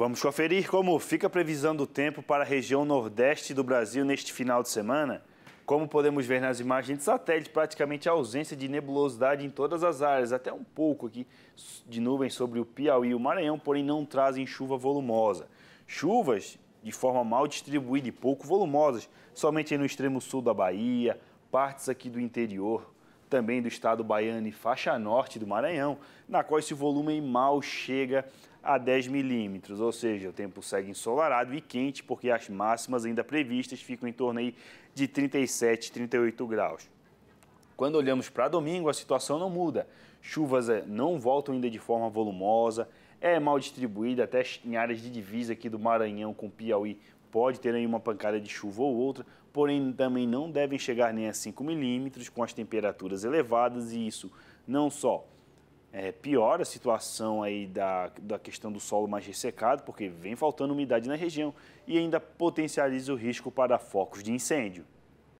Vamos conferir como fica a previsão do tempo para a região nordeste do Brasil neste final de semana. Como podemos ver nas imagens de satélite, praticamente a ausência de nebulosidade em todas as áreas, até um pouco aqui de nuvens sobre o Piauí e o Maranhão, porém não trazem chuva volumosa. Chuvas de forma mal distribuída e pouco volumosas, somente no extremo sul da Bahia, partes aqui do interior, também do estado baiano e faixa norte do Maranhão, na qual esse volume mal chega a 10 milímetros, ou seja, o tempo segue ensolarado e quente, porque as máximas ainda previstas ficam em torno aí de 37, 38 graus. Quando olhamos para domingo, a situação não muda. Chuvas eh, não voltam ainda de forma volumosa, é mal distribuída, até em áreas de divisa aqui do Maranhão com Piauí pode ter aí uma pancada de chuva ou outra, porém também não devem chegar nem a 5 milímetros com as temperaturas elevadas e isso não só é, piora a situação aí da, da questão do solo mais ressecado, porque vem faltando umidade na região e ainda potencializa o risco para focos de incêndio.